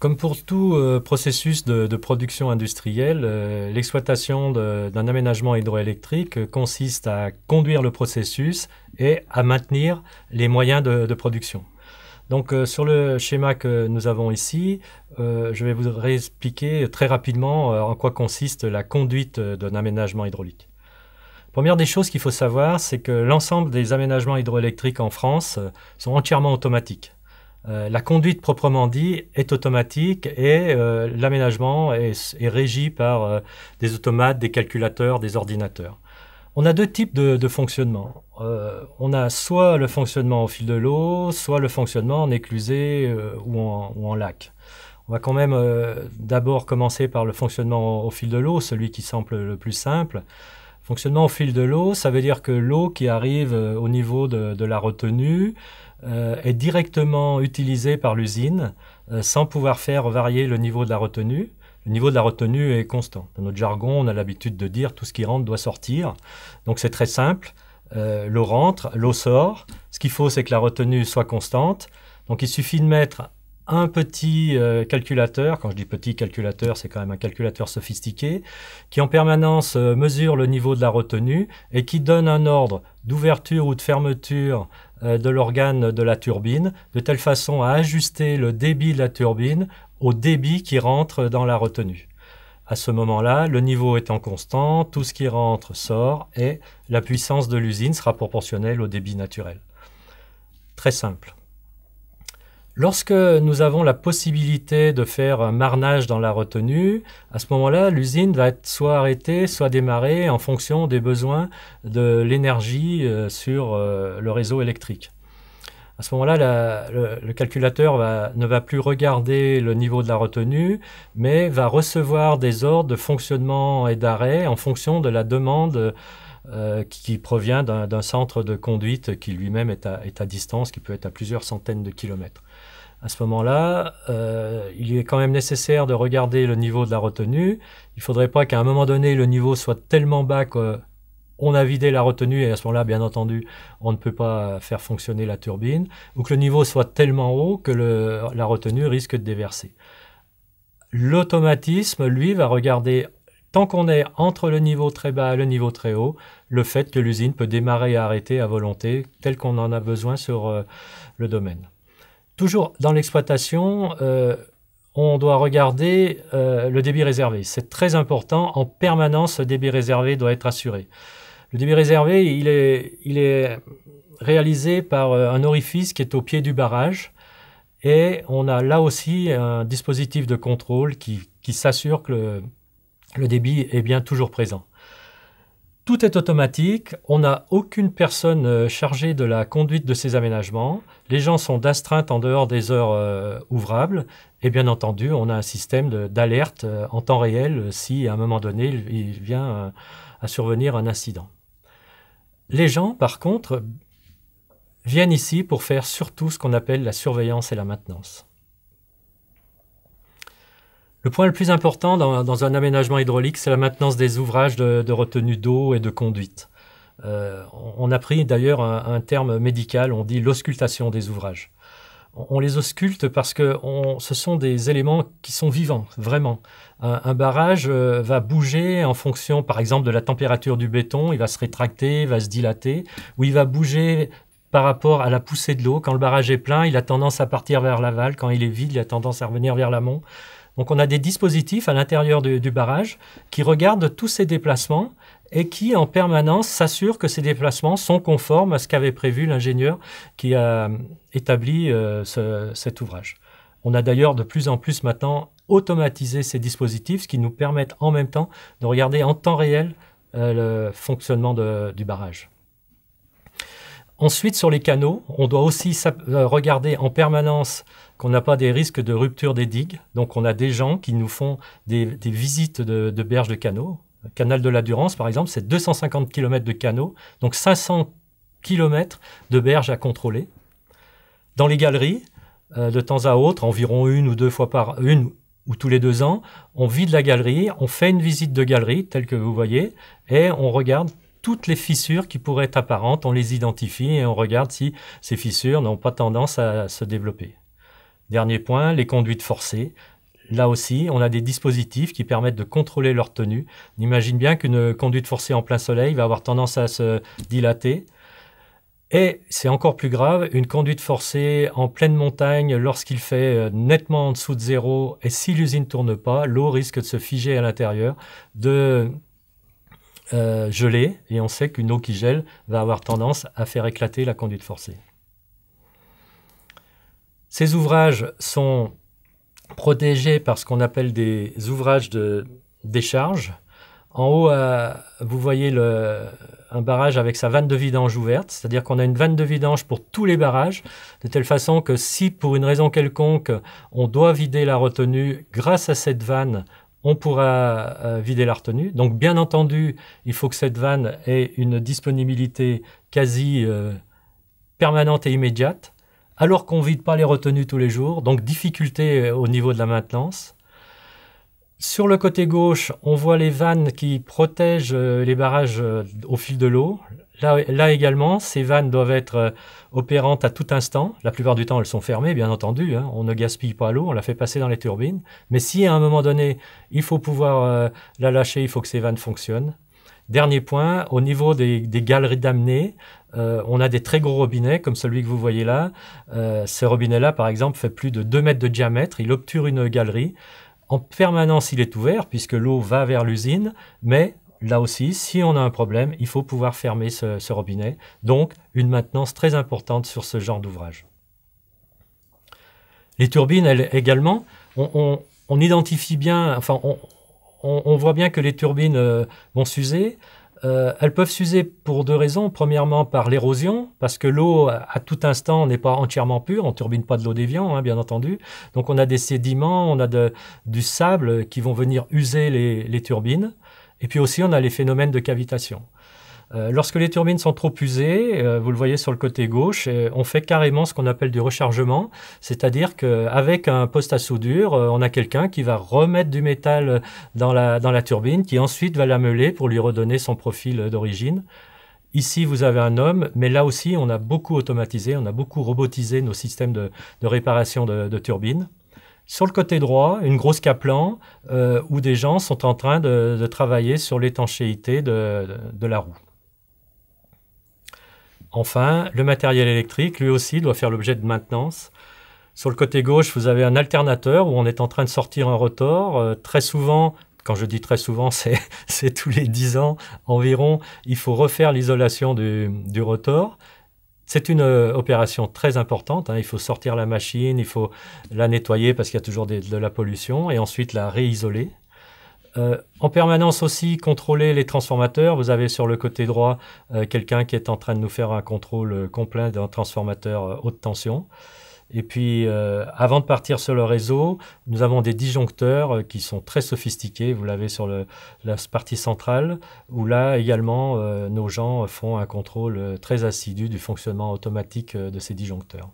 Comme pour tout euh, processus de, production industrielle, euh, l'exploitation d'un aménagement hydroélectrique consiste à conduire le processus et à maintenir les moyens de, production. Donc euh, sur le schéma que nous avons ici, je vais vous expliquer très rapidement en quoi consiste la conduite d'un aménagement hydraulique. Première des choses qu'il faut savoir, c'est que l'ensemble des aménagements hydroélectriques en France sont entièrement automatiques. Euh, la conduite proprement dit est automatique et euh, l'aménagement est, régi par euh, des automates, des calculateurs, des ordinateurs. On a deux types de, fonctionnement. on a soit le fonctionnement au fil de l'eau, soit le fonctionnement en éclusé ou en, lac. On va quand même d'abord commencer par le fonctionnement au, fil de l'eau, celui qui semble le plus simple. Fonctionnement au fil de l'eau, ça veut dire que l'eau qui arrive au niveau de la retenue euh, est directement utilisé par l'usine euh, sans pouvoir faire varier le niveau de la retenue. Le niveau de la retenue est constant. Dans notre jargon, on a l'habitude de dire tout ce qui rentre doit sortir. Donc c'est très simple. Euh, l'eau rentre, l'eau sort. Ce qu'il faut, c'est que la retenue soit constante. Donc il suffit de mettre un petit euh, calculateur, quand je dis petit calculateur, c'est quand même un calculateur sophistiqué, qui en permanence euh, mesure le niveau de la retenue et qui donne un ordre d'ouverture ou de fermeture euh, de l'organe de la turbine, de telle façon à ajuster le débit de la turbine au débit qui rentre dans la retenue. À ce moment-là, le niveau étant constant, tout ce qui rentre sort et la puissance de l'usine sera proportionnelle au débit naturel. Très simple. Lorsque nous avons la possibilité de faire un marnage dans la retenue, à ce moment-là, l'usine va être soit arrêtée, soit démarrée en fonction des besoins de l'énergie euh, sur euh, le réseau électrique. À ce moment-là, le, calculateur ne va plus regarder le niveau de la retenue, mais va recevoir des ordres de fonctionnement et d'arrêt en fonction de la demande euh, qui provient d'un centre de conduite qui lui-même est, à, distance, qui peut être à plusieurs centaines de kilomètres. À ce moment-là, euh, il est quand même nécessaire de regarder le niveau de la retenue. Il ne faudrait pas qu'à un moment donné, le niveau soit tellement bas qu'on a vidé la retenue et à ce moment-là, bien entendu, on ne peut pas faire fonctionner la turbine, ou que le niveau soit tellement haut que la retenue risque de déverser. L'automatisme, lui, va regarder Tant qu'on est entre le niveau très bas et le niveau très haut, le fait que l'usine peut démarrer et arrêter à volonté, tel qu'on en a besoin sur euh, le domaine. Toujours dans l'exploitation, euh, on doit regarder euh, le débit réservé. C'est très important. En permanence, le débit réservé doit être assuré. Le débit réservé, il est, réalisé par un orifice qui est au pied du barrage. Et on a là aussi un dispositif de contrôle qui, qui s'assure que le, le débit est bien toujours présent. Tout est automatique, on n'a aucune personne euh, chargée de la conduite de ces aménagements, les gens sont d'astreinte en dehors des heures euh, ouvrables, et bien entendu, on a un système d'alerte euh, en temps réel si à un moment donné il vient à survenir un incident. Les gens, par contre, viennent ici pour faire surtout ce qu'on appelle la surveillance et la maintenance. Le point le plus important dans, un aménagement hydraulique, c'est la maintenance des ouvrages de, retenue d'eau et de conduite. Euh, on, a pris d'ailleurs un, terme médical, on dit l'auscultation des ouvrages. On, les ausculte parce que ce sont des éléments qui sont vivants, vraiment. Un, barrage euh, va bouger en fonction, par exemple, de la température du béton, il va se rétracter, il va se dilater, ou il va bouger par rapport à la poussée de l'eau. Quand le barrage est plein, il a tendance à partir vers l'aval, quand il est vide, il a tendance à revenir vers l'amont. Donc on a des dispositifs à l'intérieur du, barrage qui regardent tous ces déplacements et qui en permanence s'assurent que ces déplacements sont conformes à ce qu'avait prévu l'ingénieur qui a euh, établi euh, cet ouvrage. On a d'ailleurs de plus en plus maintenant automatisé ces dispositifs, ce qui nous permettent en même temps de regarder en temps réel euh, le fonctionnement du barrage. Ensuite, sur les canaux, on doit aussi regarder en permanence qu'on n'a pas des risques de rupture des digues. Donc on a des gens qui nous font des, visites de, berges de canaux. Le canal de la Durance, par exemple, c'est 250 km de canaux, donc 500 km de berges à contrôler. Dans les galeries, euh, de temps à autre, environ une ou deux fois par une ou tous les deux ans, on vide la galerie, on fait une visite de galerie telle que vous voyez, et on regarde toutes les fissures qui pourraient être apparentes, on les identifie et on regarde si ces fissures n'ont pas tendance à se développer. Dernier point, les conduites forcées. Là aussi, on a des dispositifs qui permettent de contrôler leur tenue. On imagine bien qu'une conduite forcée en plein soleil va avoir tendance à se dilater. Et c'est encore plus grave, une conduite forcée en pleine montagne, lorsqu'il fait euh, nettement en dessous de zéro, et si l'usine ne tourne pas, l'eau risque de se figer à l'intérieur, de euh, geler, et on sait qu'une eau qui gèle va avoir tendance à faire éclater la conduite forcée. Ces ouvrages sont protégés par ce qu'on appelle des ouvrages de décharge. En haut, euh, vous voyez un barrage avec sa vanne de vidange ouverte, c'est-à-dire qu'on a une vanne de vidange pour tous les barrages, de telle façon que si pour une raison quelconque on doit vider la retenue grâce à cette vanne, on pourra euh, vider la retenue. Donc bien entendu, il faut que cette vanne ait une disponibilité quasi euh, permanente et immédiate alors qu'on vide pas les retenues tous les jours, donc difficulté euh, au niveau de la maintenance. Sur le côté gauche, on voit les vannes qui protègent euh, les barrages euh, au fil de l'eau. Là, là, également, ces vannes doivent être opérantes à tout instant. La plupart du temps, elles sont fermées, bien entendu. Hein. On ne gaspille pas l'eau, on la fait passer dans les turbines. Mais si à un moment donné, il faut pouvoir la lâcher, il faut que ces vannes fonctionnent. Dernier point, au niveau des, galeries d'amener, euh, on a des très gros robinets, comme celui que vous voyez là. Euh, ce robinet là par exemple, fait plus de 2 mètres de diamètre. Il obture une galerie. En permanence, il est ouvert, puisque l'eau va vers l'usine, mais là aussi, si on a un problème, il faut pouvoir fermer ce, robinet. Donc, une maintenance très importante sur ce genre d'ouvrage. Les turbines, elles, également, on, on, identifie bien, enfin, on, on, voit bien que les turbines euh, vont s'user. Euh, elles peuvent s'user pour deux raisons. Premièrement, par l'érosion, parce que l'eau, à tout instant, n'est pas entièrement pure. On turbine pas de l'eau déviant, hein, bien entendu. Donc, on a des sédiments, on a du sable qui vont venir user les, turbines. Et puis aussi, on a les phénomènes de cavitation. Euh, lorsque les turbines sont trop usées, euh, vous le voyez sur le côté gauche, euh, on fait carrément ce qu'on appelle du rechargement, c'est-à-dire qu'avec un poste à soudure, on a quelqu'un qui va remettre du métal dans la, dans la turbine, qui ensuite va la meuler pour lui redonner son profil d'origine. Ici, vous avez un homme, mais là aussi, on a beaucoup automatisé, on a beaucoup robotisé nos systèmes de, réparation de, turbines sur le côté droit, une grosse caplan où des gens sont en train de, travailler sur l'étanchéité de la roue. Enfin, le matériel électrique, lui aussi, doit faire l'objet de maintenance. Sur le côté gauche, vous avez un alternateur où on est en train de sortir un rotor. Euh, très souvent, quand je dis très souvent, c'est tous les dix ans environ, il faut refaire l'isolation du, rotor. C'est une euh, opération très importante. Hein. Il faut sortir la machine, il faut la nettoyer parce qu'il y a toujours de la pollution et ensuite la réisoler. Euh, en permanence aussi, contrôler les transformateurs. Vous avez sur le côté droit euh, quelqu'un qui est en train de nous faire un contrôle euh, complet d'un transformateur haute tension. Et puis, avant de partir sur le réseau, nous avons des disjoncteurs qui sont très sophistiqués. Vous l'avez sur la partie centrale, où là également, nos gens font un contrôle très assidu du fonctionnement automatique de ces disjoncteurs.